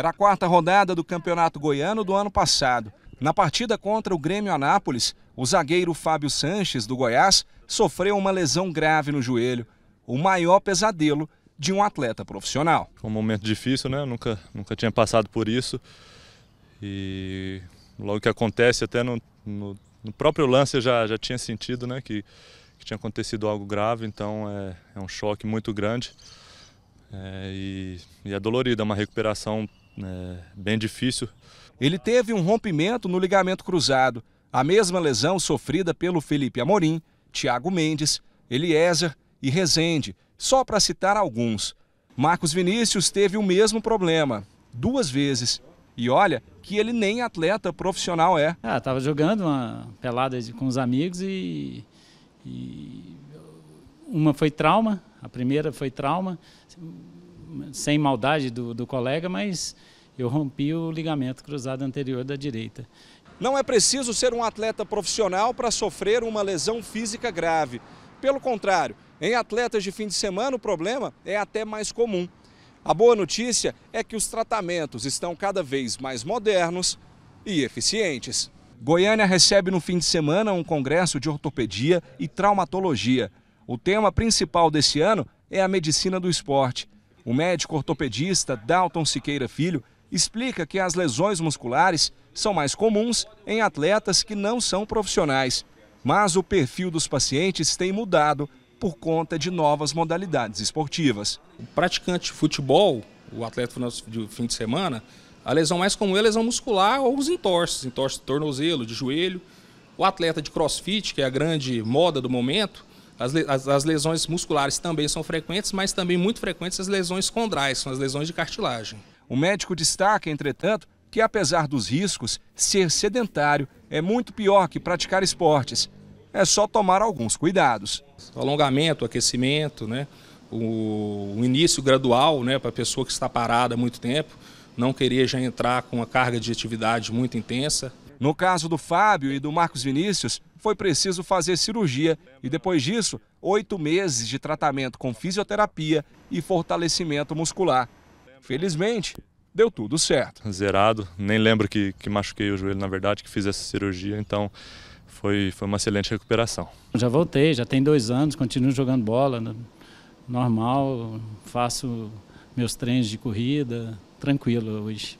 Era a quarta rodada do Campeonato Goiano do ano passado. Na partida contra o Grêmio Anápolis, o zagueiro Fábio Sanches, do Goiás, sofreu uma lesão grave no joelho, o maior pesadelo de um atleta profissional. Foi um momento difícil, né? Nunca, nunca tinha passado por isso. E logo que acontece, até no, no, no próprio lance eu já, já tinha sentido, né? Que, que tinha acontecido algo grave, então é, é um choque muito grande. É, e, e é dolorido, é uma recuperação é, bem difícil. Ele teve um rompimento no ligamento cruzado, a mesma lesão sofrida pelo Felipe Amorim, Thiago Mendes, Eliezer e Rezende, só para citar alguns. Marcos Vinícius teve o mesmo problema, duas vezes. E olha que ele nem atleta profissional é. Ah, tava jogando uma pelada com os amigos e, e uma foi trauma, a primeira foi trauma, sem maldade do, do colega, mas eu rompi o ligamento cruzado anterior da direita. Não é preciso ser um atleta profissional para sofrer uma lesão física grave. Pelo contrário, em atletas de fim de semana o problema é até mais comum. A boa notícia é que os tratamentos estão cada vez mais modernos e eficientes. Goiânia recebe no fim de semana um congresso de ortopedia e traumatologia. O tema principal desse ano é a medicina do esporte. O médico ortopedista Dalton Siqueira Filho explica que as lesões musculares são mais comuns em atletas que não são profissionais, mas o perfil dos pacientes tem mudado por conta de novas modalidades esportivas. O praticante de futebol, o atleta de fim de semana, a lesão mais comum é a lesão muscular ou os entorces, entorce de tornozelo, de joelho. O atleta de crossfit, que é a grande moda do momento, as, as, as, lesões musculares também são frequentes, mas também muito frequentes as lesões condrais, são as lesões de cartilagem. O médico destaca, entretanto, que apesar dos riscos, ser sedentário é muito pior que praticar esportes. É só tomar alguns cuidados. O alongamento, o aquecimento, né? o, o início gradual né? para a pessoa que está parada há muito tempo, não querer já entrar com uma carga de atividade muito intensa. No caso do Fábio e do Marcos Vinícius, foi preciso fazer cirurgia e, depois disso, oito meses de tratamento com fisioterapia e fortalecimento muscular. Felizmente, deu tudo certo. Zerado, nem lembro que, que machuquei o joelho, na verdade, que fiz essa cirurgia, então foi, foi uma excelente recuperação. Já voltei, já tem dois anos, continuo jogando bola, né? normal, faço meus treinos de corrida, tranquilo hoje.